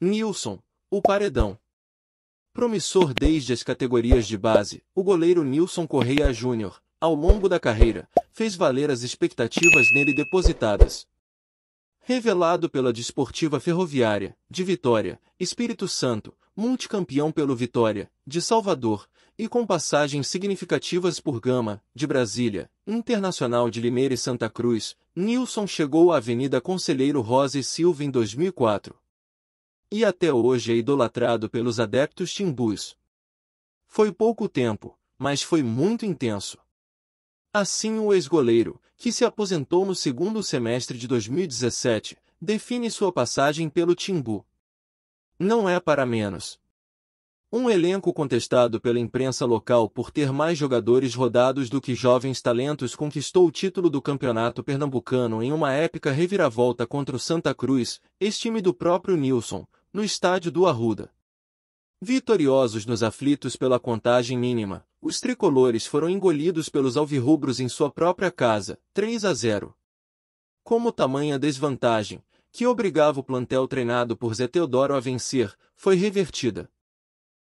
Nilson, o paredão. Promissor desde as categorias de base, o goleiro Nilson Correia Júnior, ao longo da carreira, fez valer as expectativas nele depositadas. Revelado pela Desportiva Ferroviária, de Vitória, Espírito Santo, multicampeão pelo Vitória, de Salvador, e com passagens significativas por Gama, de Brasília, Internacional de Limeira e Santa Cruz, Nilson chegou à Avenida Conselheiro Rosa e Silva em 2004, e até hoje é idolatrado pelos adeptos timbus. Foi pouco tempo, mas foi muito intenso. Assim, o ex-goleiro, que se aposentou no segundo semestre de 2017, define sua passagem pelo Timbu. Não é para menos. Um elenco contestado pela imprensa local por ter mais jogadores rodados do que jovens talentos conquistou o título do campeonato pernambucano em uma épica reviravolta contra o Santa Cruz, estime time do próprio Nilson, no estádio do Arruda. Vitoriosos nos aflitos pela contagem mínima, os tricolores foram engolidos pelos alvirrubros em sua própria casa, 3 a 0. Como tamanha desvantagem, que obrigava o plantel treinado por Zé Teodoro a vencer, foi revertida.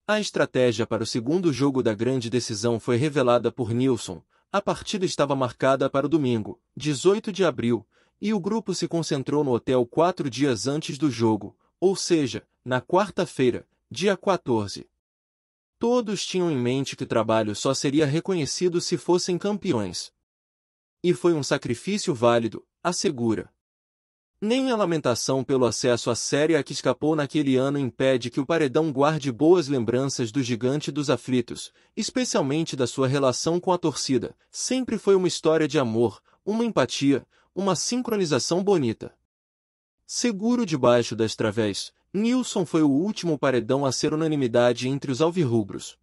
A estratégia para o segundo jogo da grande decisão foi revelada por Nilson. A partida estava marcada para o domingo, 18 de abril, e o grupo se concentrou no hotel quatro dias antes do jogo, ou seja, na quarta-feira, dia 14. Todos tinham em mente que o trabalho só seria reconhecido se fossem campeões. E foi um sacrifício válido, assegura. Nem a lamentação pelo acesso à série a que escapou naquele ano impede que o paredão guarde boas lembranças do gigante dos aflitos, especialmente da sua relação com a torcida. Sempre foi uma história de amor, uma empatia, uma sincronização bonita. Seguro debaixo das través, Nilson foi o último paredão a ser unanimidade entre os alvirrubros.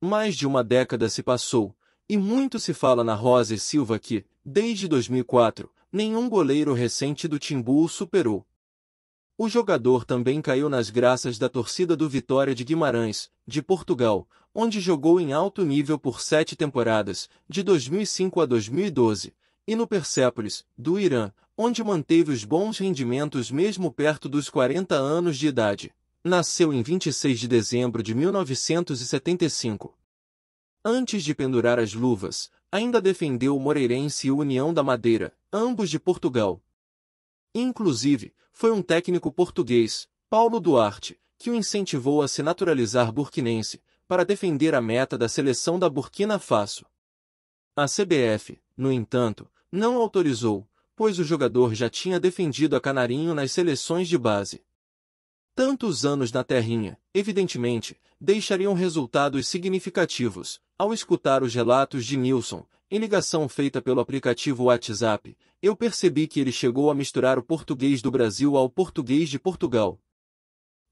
Mais de uma década se passou, e muito se fala na Rosa e Silva que, desde 2004, nenhum goleiro recente do Timbu o superou. O jogador também caiu nas graças da torcida do Vitória de Guimarães, de Portugal, onde jogou em alto nível por sete temporadas, de 2005 a 2012, e no Persépolis, do Irã, onde manteve os bons rendimentos mesmo perto dos 40 anos de idade. Nasceu em 26 de dezembro de 1975. Antes de pendurar as luvas, ainda defendeu o Moreirense e o União da Madeira, ambos de Portugal. Inclusive, foi um técnico português, Paulo Duarte, que o incentivou a se naturalizar burkinense, para defender a meta da seleção da Burkina Faso. A CBF, no entanto, não autorizou, pois o jogador já tinha defendido a Canarinho nas seleções de base. Tantos anos na terrinha, evidentemente, deixariam resultados significativos. Ao escutar os relatos de Nilson, em ligação feita pelo aplicativo WhatsApp, eu percebi que ele chegou a misturar o português do Brasil ao português de Portugal.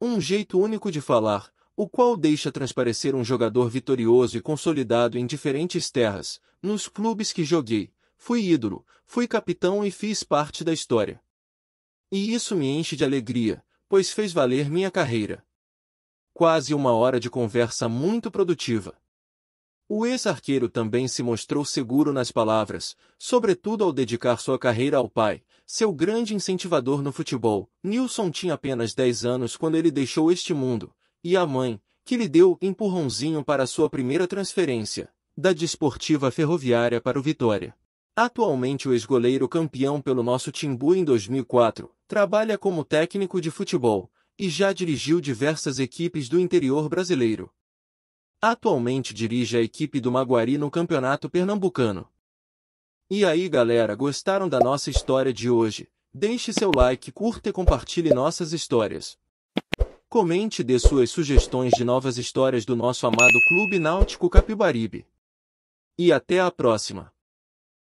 Um jeito único de falar, o qual deixa transparecer um jogador vitorioso e consolidado em diferentes terras, nos clubes que joguei, fui ídolo, fui capitão e fiz parte da história. E isso me enche de alegria, pois fez valer minha carreira. Quase uma hora de conversa muito produtiva. O ex-arqueiro também se mostrou seguro nas palavras, sobretudo ao dedicar sua carreira ao pai, seu grande incentivador no futebol. Nilson tinha apenas 10 anos quando ele deixou este mundo, e a mãe, que lhe deu empurrãozinho para sua primeira transferência, da Desportiva Ferroviária para o Vitória. Atualmente o ex-goleiro campeão pelo nosso Timbu em 2004, trabalha como técnico de futebol e já dirigiu diversas equipes do interior brasileiro. Atualmente dirige a equipe do Maguari no Campeonato Pernambucano. E aí galera, gostaram da nossa história de hoje? Deixe seu like, curta e compartilhe nossas histórias. Comente e dê suas sugestões de novas histórias do nosso amado Clube Náutico Capibaribe. E até a próxima!